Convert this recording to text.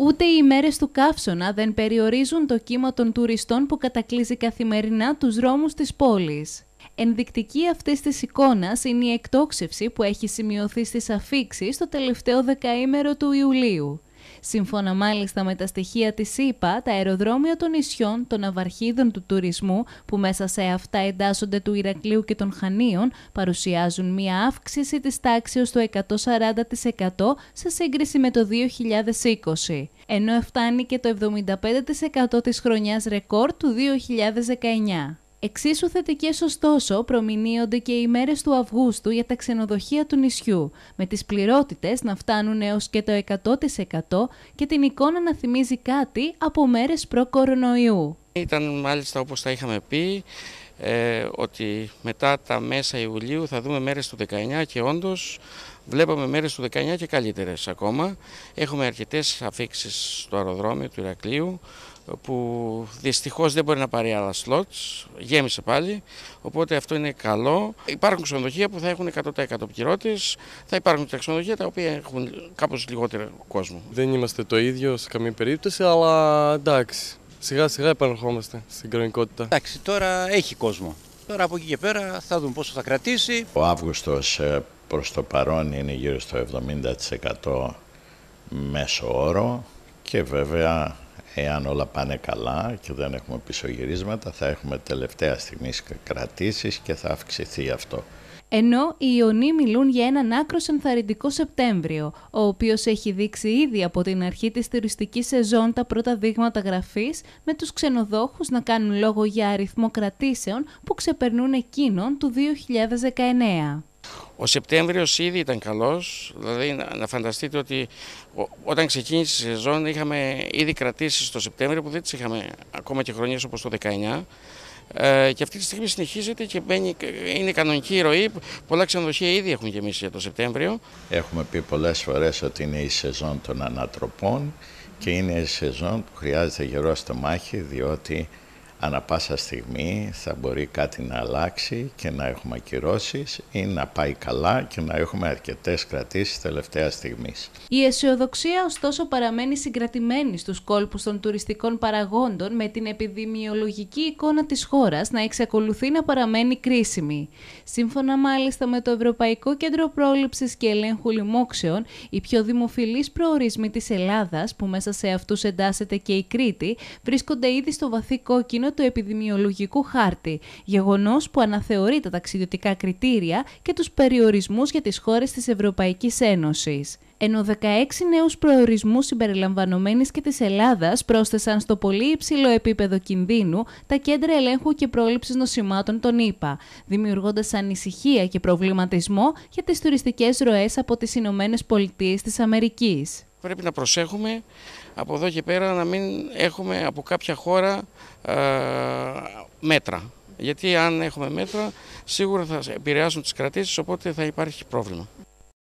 Ούτε οι μέρες του καύσωνα δεν περιορίζουν το κύμα των τουριστών που κατακλείζει καθημερινά τους δρόμους της πόλης. Ενδεικτική αυτής της εικόνας είναι η εκτόξευση που έχει σημειωθεί στις αφήξεις το τελευταίο δεκαήμερο του Ιουλίου. Σύμφωνα μάλιστα με τα στοιχεία της ΕΠΑ, τα αεροδρόμια των νησιών, των αυαρχίδων του τουρισμού, που μέσα σε αυτά εντάσσονται του Ηρακλείου και των Χανίων, παρουσιάζουν μία αύξηση της τάξης του 140% σε σύγκριση με το 2020 ενώ φτάνει και το 75% της χρονιάς ρεκόρ του 2019. Εξίσου θετικές, ωστόσο, προμηνύονται και οι μέρες του Αυγούστου για τα ξενοδοχεία του νησιού, με τις πληρότητες να φτάνουν έως και το 100% και την εικόνα να θυμίζει κάτι από μέρες προ-κορονοϊού. Ήταν μάλιστα όπως τα είχαμε πει ε, ότι μετά τα μέσα Ιουλίου θα δούμε μέρες του 19 και όντως. βλέπαμε μέρες του 19 και καλύτερες ακόμα. Έχουμε αρκετές αφήξεις στο αεροδρόμιο του Ηρακλείου που δυστυχώς δεν μπορεί να πάρει άλλα σλότ. γέμισε πάλι, οπότε αυτό είναι καλό. Υπάρχουν ξενοδοχεία που θα έχουν 100% πληρώτες, θα υπάρχουν τα ξενοδοχεία τα οποία έχουν κάπως λιγότερο κόσμο. Δεν είμαστε το ίδιο σε καμία περίπτωση, αλλά εντάξει, σιγά σιγά επαναρχόμαστε στην κανονικότητα. Εντάξει, τώρα έχει κόσμο. Τώρα από εκεί και πέρα θα δούμε πόσο θα κρατήσει. Ο Αύγουστος ε, προς το παρόν είναι γύρω στο 70% μέσο όρο και βέβαια εάν όλα πάνε καλά και δεν έχουμε πισωγυρίσματα, θα έχουμε τελευταία στιγμή κρατήσεις και θα αυξηθεί αυτό. Ενώ οι Ιωνοί μιλούν για έναν άκρος ενθαρρυντικό Σεπτέμβριο, ο οποίος έχει δείξει ήδη από την αρχή της τουριστικής σεζόν τα πρώτα δείγματα γραφής, με τους ξενοδόχους να κάνουν λόγο για αριθμό κρατήσεων που ξεπερνούν εκείνον του 2019. Ο Σεπτέμβριος ήδη ήταν καλός. Δηλαδή, να φανταστείτε ότι όταν ξεκίνησε η σεζόν είχαμε ήδη κρατήσει το Σεπτέμβριο που δεν τις είχαμε ακόμα και χρονιές όπως το 19. Ε, και αυτή τη στιγμή συνεχίζεται και μπαίνει, είναι κανονική η ροή. Πολλά ξενοδοχεία ήδη έχουν γεμίσει για το Σεπτέμβριο. Έχουμε πει πολλές φορές ότι είναι η σεζόν των ανατροπών και είναι η σεζόν που χρειάζεται γερό στο μάχη, διότι Ανά πάσα στιγμή θα μπορεί κάτι να αλλάξει και να έχουμε ακυρώσεις ή να πάει καλά και να έχουμε αρκετές κρατήσεις τελευταία στιγμής. Η αισιοδοξία, ωστόσο, παραμένει συγκρατημένη στους κόλπους των τουριστικών παραγόντων, με την επιδημιολογική εικόνα της χώρας να εξακολουθεί να παραμένει κρίσιμη. Σύμφωνα μάλιστα με το Ευρωπαϊκό Κέντρο Πρόληψης και Ελέγχου Λοιμόξεων, οι πιο δημοφιλείς προορισμοί της Ελλάδας, που μέσα σε αυτούς εντάσσεται και η Κρήτη, βρίσκονται ήδη στο βαθύ κόκκινο του επιδημιολογικού χάρτη, γεγονός που αναθεωρεί τα ταξιδιωτικά κριτήρια και τους περιορισμούς για τις χώρες της Ευρωπαϊκής Ένωσης ενώ 16 νέους προορισμούς συμπεριλαμβανομένης και της Ελλάδας πρόσθεσαν στο πολύ υψηλό επίπεδο κινδύνου τα κέντρα ελέγχου και πρόληψης νοσημάτων των ΗΠΑ, δημιουργώντας ανησυχία και προβληματισμό για τις τουριστικές ροές από τις ΗΠΑ Πολιτείες της Πρέπει να προσέχουμε από εδώ και πέρα να μην έχουμε από κάποια χώρα μέτρα. Γιατί αν έχουμε μέτρα σίγουρα θα επηρεάσουν τις κρατήσεις οπότε θα υπάρχει πρόβλημα.